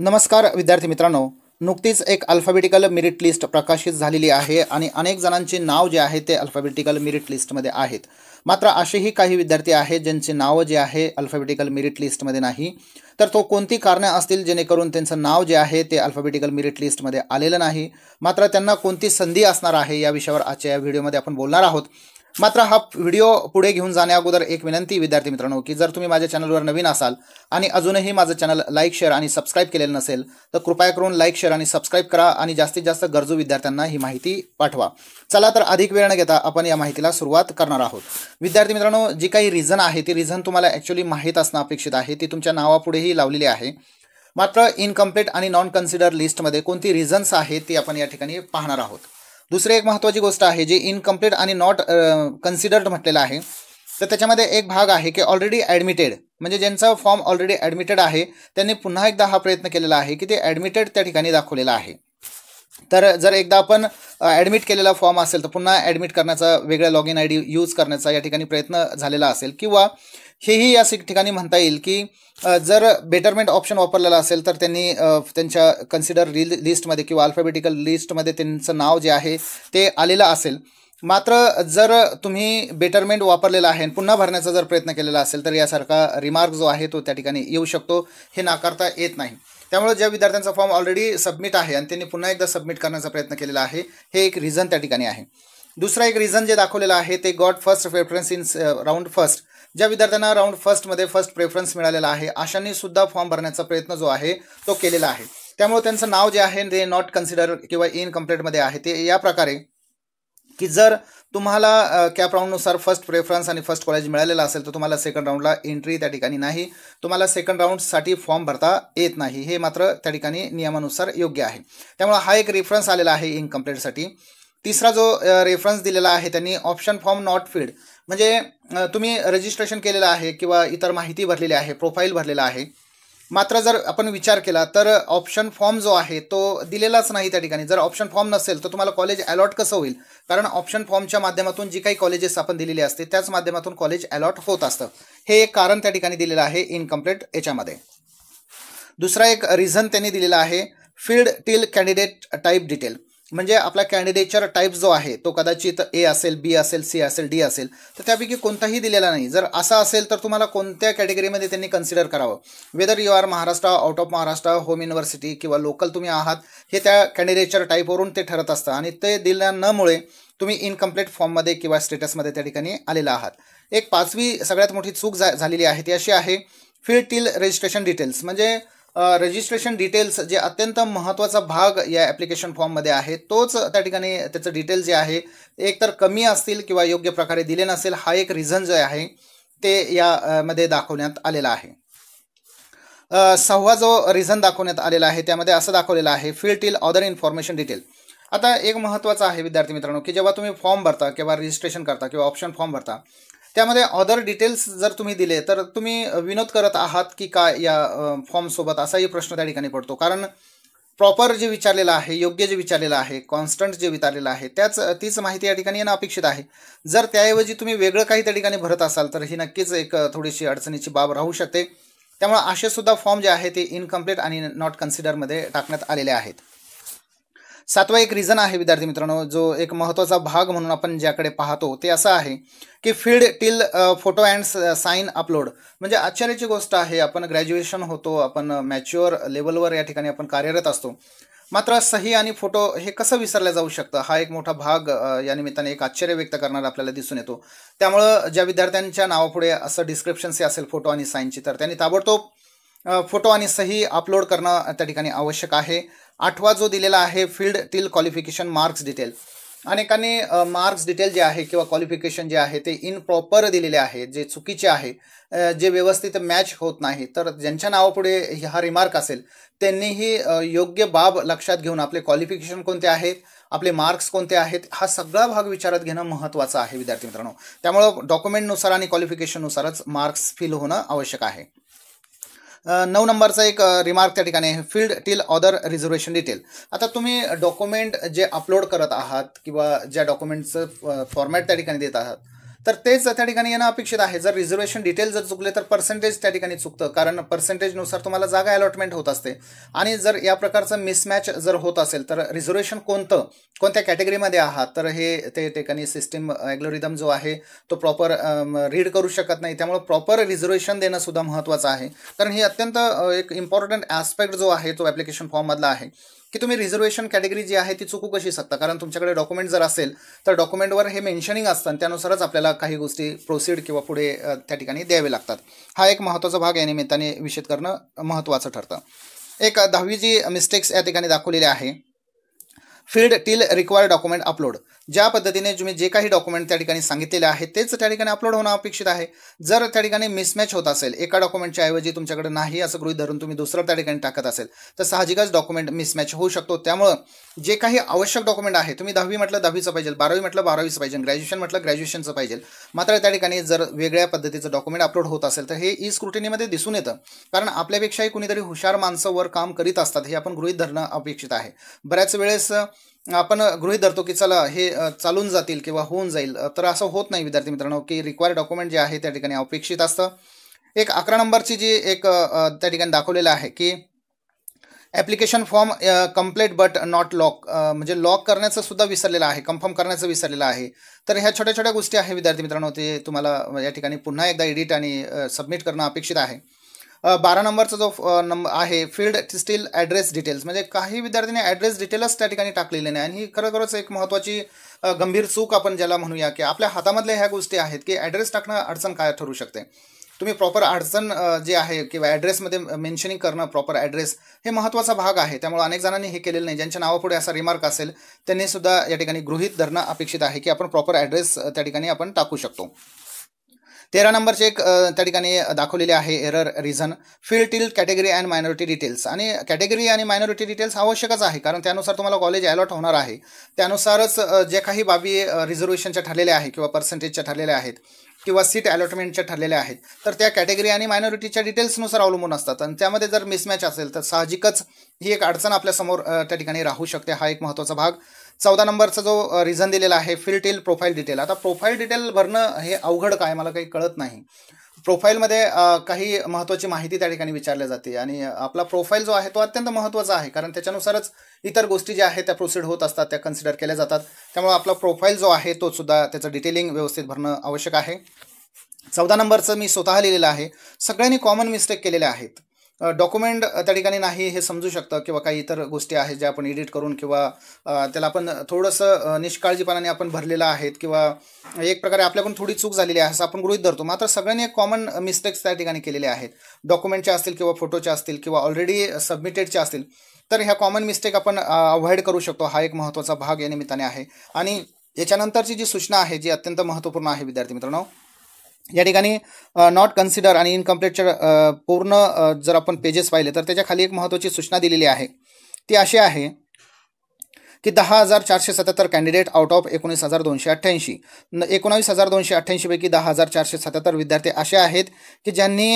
नमस्कार विद्यार्थी मित्रांनो नुकतीच एक अल्फाबेटिकल मेरिट लिस्ट प्रकाशित झालेली आहे आणि अनेक जणांचे नाव जे आहे ते अल्फाबेटिकल मेरिट लिस्टमध्ये आहेत मात्र असेही काही विद्यार्थी आहेत ज्यांचे नाव जे आहे अल्फाबेटिकल मेरिट लिस्टमध्ये नाही तर तो कोणती कारणं असतील जेणेकरून त्यांचं नाव जे आहे ते अल्फाबेटिकल मेरिट लिस्टमध्ये आलेलं नाही मात्र त्यांना कोणती संधी असणार आहे या विषयावर आजच्या या व्हिडिओमध्ये आपण बोलणार आहोत मात्र हा व्हिडिओ पुढे घेऊन जाण्या अगोदर एक विनंती विद्यार्थी मित्रांनो की जर तुम्ही माझ्या चॅनलवर नवीन असाल आणि अजूनही माझं चॅनल लाईक शेअर आणि सबस्क्राईब केलेलं नसेल तर कृपया करून लाईक शेअर आणि सबस्क्राईब करा आणि जास्तीत जास्त गरजू विद्यार्थ्यांना ही माहिती पाठवा चला तर अधिक वेळ न घेता आपण या माहितीला सुरुवात करणार आहोत विद्यार्थी मित्रांनो जी काही रिझन आहे ती रिझन तुम्हाला ॲक्च्युली माहीत असणं अपेक्षित आहे ती तुमच्या नावापुढेही लावलेली आहे मात्र इनकम्प्लीट आणि नॉन कन्सिडर लिस्टमध्ये कोणती रिझन्स आहेत ती आपण या ठिकाणी पाहणार आहोत दुसरी एक महत्त्वाची गोष्ट आहे जी इनकम्प्लीट आणि नॉट कन्सिडर्ड म्हटलेलं आहे तर त्याच्यामध्ये एक भाग आहे की ऑलरेडी ॲडमिटेड म्हणजे ज्यांचा फॉर्म ऑलरेडी ॲडमिटेड आहे त्यांनी पुन्हा एकदा हा प्रयत्न केलेला आहे की ते ॲडमिटेड त्या ठिकाणी दाखवलेला आहे तर जर एकदा आपण ॲडमिट केलेला फॉर्म असेल तर पुन्हा ॲडमिट करण्याचा वेगळा log in I D use करण्याचा या ठिकाणी प्रयत्न झालेला असेल किंवा हेही या ठिकाणी म्हणता येईल की जर बेटरमेंट ऑप्शन वापरलेला असेल तर त्यांनी त्यांच्या कन्सिडर रि लिस्टमध्ये किंवा अल्फाबेटिकल लिस्टमध्ये त्यांचं नाव जे आहे ते आलेलं असेल मात्र जर तुम्ही बेटरमेंट वापरलेला आहे पुन्हा भरण्याचा जर प्रयत्न केलेला असेल तर यासारखा रिमार्क जो आहे तो त्या ठिकाणी येऊ शकतो हे नाकारता येत नाही त्यामुळे ज्या विद्यार्थ्यांचा फॉर्म ऑलरेडी सबमिट आहे आणि त्यांनी पुन्हा एकदा सबमिट करण्याचा प्रयत्न केलेला आहे हे एक रिझन त्या ठिकाणी आहे दुसरा एक रिझन जे दाखवलेलं आहे ते got first preference in round first ज्या विद्यार्थ्यांना राऊंड फर्स्टमध्ये फर्स्ट प्रेफरन्स मिळालेला आहे अशांनी सुद्धा फॉर्म भरण्याचा प्रयत्न जो आहे तो केलेला आहे त्यामुळे त्यांचं नाव जे आहे ते नॉट कन्सिडर किंवा इनकम्प्लीटमध्ये आहे ते या प्रकारे की जर तुम्हाला कॅप राऊंडनुसार फर्स्ट प्रेफरन्स आणि फर्स्ट कॉलेज मिळालेलं असेल तर तुम्हाला सेकंड राऊंडला एंट्री त्या ठिकाणी नाही तुम्हाला सेकंड राऊंडसाठी फॉर्म भरता येत नाही हे मात्र त्या ठिकाणी नियमानुसार योग्य आहे त्यामुळे हा एक रेफरन्स आलेला आहे इनकम्प्लीटसाठी तिसरा जो रेफरन्स दिलेला आहे त्यांनी ऑप्शन फॉर्म नॉट फीड म्हणजे तुम्ही रजिस्ट्रेशन केलेलं आहे किंवा इतर माहिती भरलेली आहे प्रोफाईल भरलेला आहे मात्र जर आपण विचार केला तर ऑप्शन फॉर्म जो आहे तो दिलेलाच नाही त्या ठिकाणी जर ऑप्शन फॉर्म नसेल तर तुम्हाला कॉलेज अलॉट कसं होईल कारण ऑप्शन फॉर्मच्या माध्यमातून जी काही कॉलेजेस आपण दिलेली असते त्याच माध्यमातून कॉलेज अलॉट होत असतं हे एक कारण त्या ठिकाणी दिलेलं आहे इनकम्प्लीट याच्यामध्ये दुसरा एक रिझन त्यांनी दिलेला आहे field till candidate type detail म्हणजे आपला कॅन्डिडेटचा टाईप जो आहे तो कदाचित ए असेल बी असेल सी असेल डी असेल तर त्यापैकी कोणताही दिलेला नाही जर असा असेल तर तुम्हाला कोणत्या कॅटेगरीमध्ये त्यांनी कन्सिडर करावं whether you are Maharashtra out of Maharashtra home university किंवा लोकल तुम्ही आहात हे त्या कॅन्डिडेटच्या टाईपवरून ते ठरत असतं आणि ते दिल्या नमुळे तुम्ही इनकम्प्लीट फॉर्ममध्ये किंवा स्टेटसमध्ये त्या ठिकाणी आलेला आहात एक पाचवी सगळ्यात मोठी चूक झालेली आहे ती अशी आहे फील्ड टील रजिस्ट्रेशन डिटेल्स म्हणजे रजिस्ट्रेशन डिटेल्स जे अत्यंत महत्त्वाचा भाग या ॲप्लिकेशन फॉर्ममध्ये आहे तोच त्या ठिकाणी त्याचं डिटेल जे आहे एकतर कमी असतील किंवा योग्य प्रकारे दिले नसेल हा एक रिझन जे आहे ते यामध्ये दाखवण्यात आलेला आहे सहावा जो रिझन दाखवण्यात आलेला आहे त्यामध्ये असं दाखवलेलं आहे फिल्डील ऑदर इन्फॉर्मेशन डिटेल आता एक महत्त्वाचं आहे विद्यार्थी मित्रांनो की जेव्हा तुम्ही फॉर्म भरता किंवा रजिस्ट्रेशन करता किंवा ऑप्शन फॉर्म भरता त्यामध्ये ऑदर डिटेल्स जर तुम्ही दिले तर तुम्ही विनोद करत आहात की काय या फॉर्मसोबत असाही प्रश्न त्या ठिकाणी पडतो कारण प्रॉपर जे विचारलेलं आहे योग्य जे विचारलेलं आहे कॉन्स्टंट जे विचारलेलं आहे त्याच तीच माहिती या ठिकाणी येणं अपेक्षित आहे जर त्याऐवजी तुम्ही वेगळं काही त्या ठिकाणी भरत असाल तर ही नक्कीच एक थोडीशी अडचणीची बाब राहू शकते त्यामुळे असे सुद्धा फॉर्म जे आहे ते इनकम्प्लीट आणि नॉट कन्सिडरमध्ये टाकण्यात आलेले आहेत सातवा एक रिझन आहे विद्यार्थी मित्रांनो जो एक महत्त्वाचा भाग म्हणून आपण ज्याकडे पाहतो ते असं आहे की field till photo and sign upload म्हणजे आश्चर्याची गोष्ट आहे आपण ग्रॅज्युएशन होतो आपण मॅच्युअर लेवलवर या ठिकाणी आपण कार्यरत असतो मात्र सही आणि फोटो हे कसं विसरलं जाऊ शकतं हा एक मोठा भाग या निमित्ताने एक आश्चर्य व्यक्त करणारा आपल्याला दिसून येतो त्यामुळं ज्या विद्यार्थ्यांच्या नावापुढे असं डिस्क्रिप्शनचे असेल फोटो आणि साईनची तर त्यांनी ताबडतोब फोटो आणि सही अपलोड करणं त्या ठिकाणी आवश्यक आहे आठवा जो दिलेला आहे field till qualification marks detail अनेकांनी मार्क्स डिटेल जे आहे किंवा क्वालिफिकेशन जे आहे ते इनप्रॉपर दिलेले आहे जे चुकीचे आहे जे व्यवस्थित मॅच होत नाही तर ज्यांच्या नावापुढे हा रिमार्क असेल त्यांनीही योग्य बाब लक्षात घेऊन आपले क्वालिफिकेशन कोणते आहेत आपले मार्क्स कोणते आहेत हा सगळा भाग विचारात घेणं महत्त्वाचं आहे विद्यार्थी मित्रांनो त्यामुळं डॉक्युमेंटनुसार आणि क्वालिफिकेशननुसारच मार्क्स फिल होणं आवश्यक आहे नऊ नंबरचा एक रिमार्क त्या ठिकाणी आहे field till other reservation detail आता तुम्ही डॉक्युमेंट जे अपलोड करत आहात किंवा ज्या डॉक्युमेंटचं फॉर्मॅट त्या ठिकाणी देत आहात तर तेच त्या ठिकाणी येणं अपेक्षित आहे जर रिझर्वेशन डिटेल जर चुकले तर पर्सेंटेज त्या ठिकाणी चुकतं कारण पर्सेंटेजनुसार तुम्हाला जागा अलॉटमेंट होत असते आणि जर या प्रकारचं मिसमॅच जर होत असेल तर रिझर्वेशन कोणतं कोणत्या कॅटेगरीमध्ये आहात तर हे ते ठिकाणी सिस्टीम ॲग्लोरिदम जो आहे तो प्रॉपर रीड करू शकत नाही त्यामुळे प्रॉपर रिझर्वेशन देणं सुद्धा महत्त्वाचं आहे कारण ही अत्यंत एक इम्पॉर्टंट ॲस्पेक्ट जो आहे तो ॲप्लिकेशन फॉर्ममधला आहे की तुम्ही रिझर्वेशन कॅटेगरी जी आहे ती चुकू कशी शकता कारण तुमच्याकडे डॉक्युमेंट जर असेल तर डॉक्युमेंटवर हे मेन्शनिंग असतं आणि त्यानुसारच आपल्याला काही गोष्टी प्रोसीड किंवा पुढे त्या ठिकाणी द्यावे लागतात हा एक महत्त्वाचा भाग या निमित्ताने विषित करणं महत्त्वाचं ठरतं एक दहावी जी मिस्टेक्स या ठिकाणी दाखवलेली आहे field till required document upload ज्या पद्धतीने तुम्ही जे काही डॉक्युमेंट त्या ठिकाणी सांगितलेले आहे तेच त्या ठिकाणी अपलोड होणं अपेक्षित आहे जर त्या ठिकाणी मिसमॅच होत असेल एका डॉक्युमेंटच्या ऐवजी तुमच्याकडे नाही असं गृहित धरून तुम्ही दुसरं त्या ठिकाणी टाकत असेल तर साहजिकच डॉक्युमेंट मिसमॅच होऊ शकतो त्यामुळं जे काही आवश्यक डॉक्युमेंट आहे तुम्ही दहावी म्हटलं दहावीचं पाहिजे बारावी म्हटलं बारावीचं पाहिजे ग्रॅज्युएशन म्हटलं ग्रॅज्युएशनचं पाहिजे मात्र त्या ठिकाणी जर वेगळ्या पद्धतीचं डॉक्युमेंट अपलोड होत असेल तर हे ई स्क्रुटिनीमध्ये दिसून येतं कारण आपल्यापेक्षाही कुणीतरी हुशार माणसं वर काम करीत असतात हे आपण गृहित धरणं अपेक्षित आहे बऱ्याच वेळेस आपण गृहित धरतो की चला हे चालून जातील किंवा होऊन जाईल तर असं होत नाही विद्यार्थी मित्रांनो की रिक्वायर्ड डॉक्युमेंट जे आहे त्या ठिकाणी अपेक्षित असतं एक अकरा नंबरची जी एक त्या ठिकाणी दाखवलेलं आहे की application form complete but not lock म्हणजे लॉक करण्याचं सुद्धा विसरलेलं आहे कन्फर्म करण्याचं विसरलेलं आहे तर ह्या छोट्या छोट्या गोष्टी आहे विद्यार्थी मित्रांनो ते तुम्हाला या ठिकाणी पुन्हा एकदा एडिट आणि सबमिट uh, करणं अपेक्षित आहे uh, बारा नंबरचा जो uh, नंबर आहे फील्ड स्टील ॲड्रेस डिटेल्स म्हणजे काही विद्यार्थ्यांनी ॲड्रेस डिटेलच त्या ठिकाणी टाकलेले नाही आणि ही खरोखरच एक महत्त्वाची गंभीर चूक आपण ज्याला म्हणूया की आपल्या हातामधल्या ह्या गोष्टी आहेत की ॲड्रेस टाकणं अडचण काय ठरू शकते तुम्ही प्रॉपर अडचण जे आहे किंवा ॲड्रेसमध्ये मेन्शनिंग करणं प्रॉपर ॲड्रेस हे महत्त्वाचा भाग आहे त्यामुळे अनेक जणांनी हे केलेलं नाही ज्यांच्या नावापुढे असा रिमार्क असेल त्यांनी सुद्धा या ठिकाणी गृहित धरणं अपेक्षित आहे की आपण प्रॉपर ॲड्रेस त्या ठिकाणी आपण टाकू शकतो तेरा नंबरचे एक त्या ठिकाणी दाखवलेले आहे error reason field till category and minority details आणि कॅटेगरी आणि मायनॉरिटी डिटेल्स आवश्यकच आहे कारण त्यानुसार तुम्हाला कॉलेज अलॉट होणार आहे त्यानुसारच जे काही बाबी रिझर्वेशनच्या ठरलेल्या आहे किंवा पर्सेंटेजच्या ठरलेल्या आहेत किंवा सीट अलॉटमेंटच्या ठरलेल्या आहेत तर त्या कॅटेगरी आणि मायनॉरिटीच्या डिटेल्सनुसार अवलंबून असतात आणि त्यामध्ये जर मिसमॅच असेल तर साहजिकच ही एक अडचण आपल्यासमोर त्या ठिकाणी राहू शकते हा एक महत्त्वाचा भाग चौदा नंबरचा जो रिझन दिलेला आहे फिल्टेल प्रोफाईल डिटेल आता प्रोफाईल डिटेल भरणं हे अवघड काय मला काही कळत नाही प्रोफाईलमध्ये काही महत्त्वाची माहिती त्या ठिकाणी विचारली जाते आणि आपला प्रोफाईल जो आहे तो अत्यंत महत्त्वाचा आहे कारण त्याच्यानुसारच इतर गोष्टी ज्या आहेत त्या प्रोसिड होत असतात त्या कन्सिडर केल्या जातात त्यामुळे आपला प्रोफाईल जो आहे तो सुद्धा त्याचं डिटेलिंग व्यवस्थित भरणं आवश्यक आहे चौदा नंबरचं मी स्वतः लिहिलेलं आहे सगळ्यांनी कॉमन मिस्टेक केलेल्या आहेत डॉक्युमेंट त्या ठिकाणी नाही हे समजू शकतं किंवा काही इतर गोष्टी आहेत ज्या आपण एडिट करून किंवा त्याला आपण थोडंसं निष्काळजीपणाने आपण भरलेलं आहेत किंवा एक प्रकारे आपल्याकडून थोडी चूक झालेली आहे असं आपण गृहित धरतो मात्र सगळ्यांनी एक कॉमन मिस्टेक्स त्या ठिकाणी केलेले आहेत डॉक्युमेंटच्या असतील किंवा फोटोच्या असतील किंवा ऑलरेडी सबमिटेडच्या असतील तर ह्या कॉमन मिस्टेक आपण अवॉइड करू शकतो हा एक महत्त्वाचा भाग या निमित्ताने आहे आणि याच्यानंतरची जी सूचना आहे जी अत्यंत महत्त्वपूर्ण आहे विद्यार्थी मित्रांनो या ठिकाणी नॉट कन्सिडर आणि इनकम्प्लीटच्या पूर्ण जर आपण पेजेस पाहिले तर त्याच्या खाली एक महत्त्वाची सूचना दिलेली आहे ती अशी आहे की दहा हजार चारशे सत्याहत्तर कॅन्डिडेट आउट ऑफ एकोणीस हजार दोनशे अठ्ठ्याऐंशी एकोणावीस हजार दोनशे अठ्ठ्याऐंशीपैकी दहा हजार चारशे सत्याहत्तर विद्यार्थी असे आहेत की ज्यांनी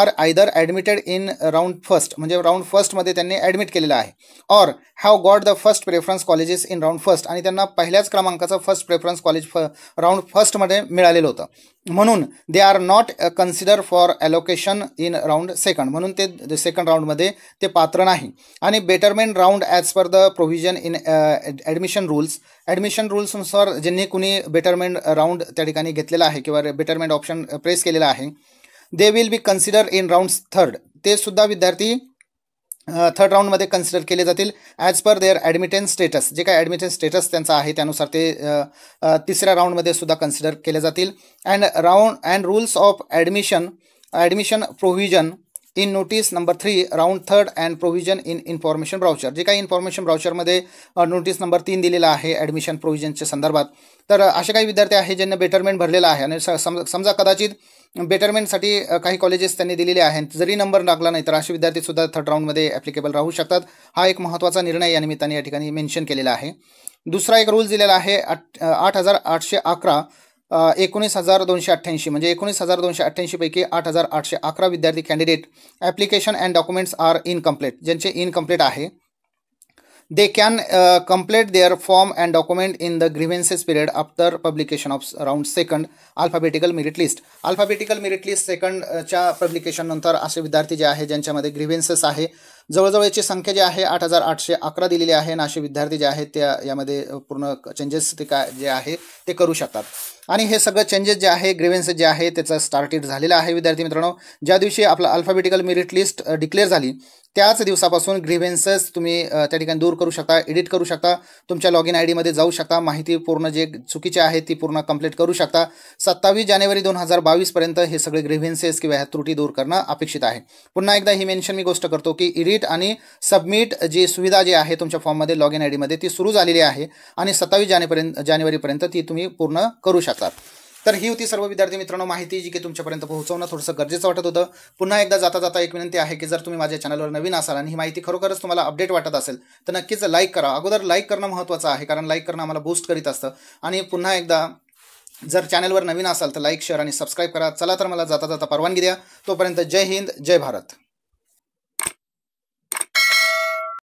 are either admitted in round first म्हणजे राऊंड फर्स्टमध्ये त्यांनी ॲडमिट केलेलं आहे और have got the first preference colleges in round first आणि त्यांना पहिल्याच क्रमांकाचं फर्स्ट प्रेफरन्स कॉलेज फ राऊंड फर्स्टमध्ये मिळालेलं होतं म्हणून they are not consider for allocation in round second म्हणून ते सेकंड राऊंडमध्ये ते पात्र नाही आणि betterment round as per the provision in admission rules admission रूल्सनुसार ज्यांनी कुणी बेटरमेंट राऊंड त्या ठिकाणी घेतलेला आहे किंवा बेटरमेंट ऑप्शन प्रेस केलेला आहे they will be consider in rounds third ते सुद्धा विद्यार्थी थर्ड राऊंडमध्ये कन्सिडर केले जातील as per their admitted status जे काय ॲडमिटन स्टेटस त्यांचा आहे त्यानुसार ते uh, uh, तिसऱ्या राऊंडमध्ये सुद्धा कन्सिडर केले जातील and round and rules of admission admission provision in notice number three round third and provision in information brochure जे काही इन्फॉर्मेशन ब्राउचरमध्ये नोटीस नंबर तीन दिलेला आहे ॲडमिशन प्रोव्हिजनच्या संदर्भात तर असे काही विद्यार्थी आहेत ज्यांना बेटरमेंट भरलेला आहे आणि समजा कदाचित बेटरमेंटसाठी काही कॉलेजेस त्यांनी दिलेले आहेत जरी नंबर लागला नाही तर असे विद्यार्थी थर्ड राऊंडमध्ये ॲप्लिकेबल राहू शकतात हा एक महत्त्वाचा निर्णय या निमित्ताने या ठिकाणी मेन्शन केलेला आहे दुसरा एक रूल दिलेला आहे आठ आठ हजार आठशे अकरा एकोणीस हजार दोनशे अठ्ठ्याऐंशी म्हणजे एकोणीस हजार दोनशे अठ्ठ्याऐंशीपैकी आठ हजार आठशे अकरा विद्यार्थी candidate application and documents are incomplete ज्यांचे इनकम्प्लीट आहे they can complete their form and document in the grievances period after publication of round second alphabetical merit list alphabetical merit list सेकंडच्या पब्लिकेशननंतर असे विद्यार्थी जे आहे ज्यांच्यामध्ये ग्रीव्हेन्सेस आहे जवळजवळ याची संख्या जी आहे आठ हजार आठशे अकरा दिलेली आहे आणि असे विद्यार्थी जे आहेत त्या यामध्ये पूर्ण चेंजेस ते काय जे आहे ते करू शकतात आणि हे सगळं चेंजेस जे आहे ग्रेव्हन्स जे आहे त्याचा स्टार्टेड झालेलं आहे विद्यार्थी मित्रांनो ज्या दिवशी आपला अल्फाबेटिकल मेरिट लिस्ट डिक्लेअर झाली त्याच दिवसापासून ग्रीव्हेन्सेस तुम्ही त्या ठिकाणी दूर करू शकता एडिट करू शकता तुमच्या लॉग इन आय डीमध्ये जाऊ शकता माहिती पूर्ण जे चुकीची आहे ती पूर्ण कंप्लीट करू शकता सत्तावीस जानेवारी दोन हजार बावीसपर्यंत हे सगळे ग्रीव्हेन्सेस किंवा ह्या त्रुटी दूर करणं अपेक्षित आहे पुन्हा एकदा ही मेन्शन मी गोष्ट करतो की इडिट सबमिट आणि सबमिट जी सुविधा जी आहे तुमच्या फॉर्ममध्ये लॉग इन आय डीमध्ये ती सुरू झालेली आहे आणि सत्तावीस जानेपर्यंत जानेवारीपर्यंत ती तुम्ही पूर्ण करू शकतात तर ही होती सर्व विद्यार्थी मित्रांनो माहिती जी की तुमच्यापर्यंत पोहोचवणं थोडंसं गरजेचं वाटत होतं पुन्हा एकदा जाता जाता एक विनंती आहे की जर तुम्ही माझ्या चॅनलवर नवीन असाल आणि ही माहिती खरोखरच तुम्हाला अपडेट वाटत असेल तर नक्कीच लाईक करा अगोदर लाईक करणं महत्त्वाचं आहे कारण लाईक करणं आम्हाला बूस्ट करीत असतं आणि पुन्हा एकदा जर चॅनलवर नवीन असाल तर लाईक शेअर आणि सबस्क्राईब करा चला तर मला जाता जाता परवानगी द्या तोपर्यंत जय हिंद जय भारत